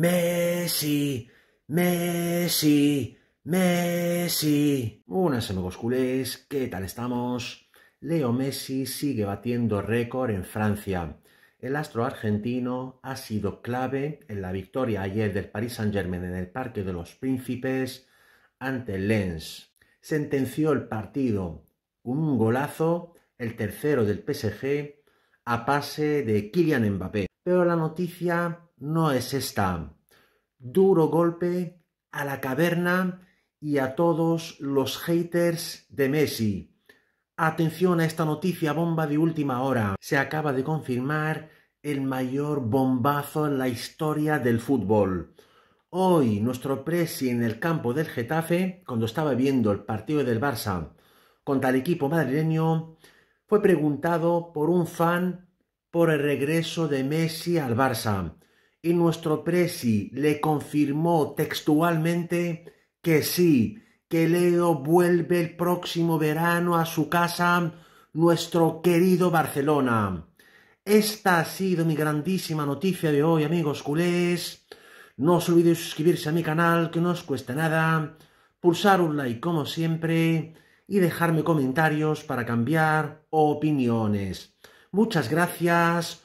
Messi, Messi, Messi. Buenas amigos culés, ¿qué tal estamos? Leo Messi sigue batiendo récord en Francia. El astro argentino ha sido clave en la victoria ayer del Paris Saint-Germain en el Parque de los Príncipes ante el Lens. Sentenció el partido un golazo, el tercero del PSG, a pase de Kylian Mbappé. Pero la noticia no es esta duro golpe a la caverna y a todos los haters de Messi. Atención a esta noticia bomba de última hora. Se acaba de confirmar el mayor bombazo en la historia del fútbol. Hoy nuestro presi en el campo del Getafe, cuando estaba viendo el partido del Barça contra el equipo madrileño, fue preguntado por un fan por el regreso de Messi al Barça y nuestro presi le confirmó textualmente que sí, que Leo vuelve el próximo verano a su casa, nuestro querido Barcelona. Esta ha sido mi grandísima noticia de hoy, amigos culés. No os olvidéis suscribirse a mi canal, que no os cuesta nada, pulsar un like como siempre y dejarme comentarios para cambiar opiniones. Muchas gracias.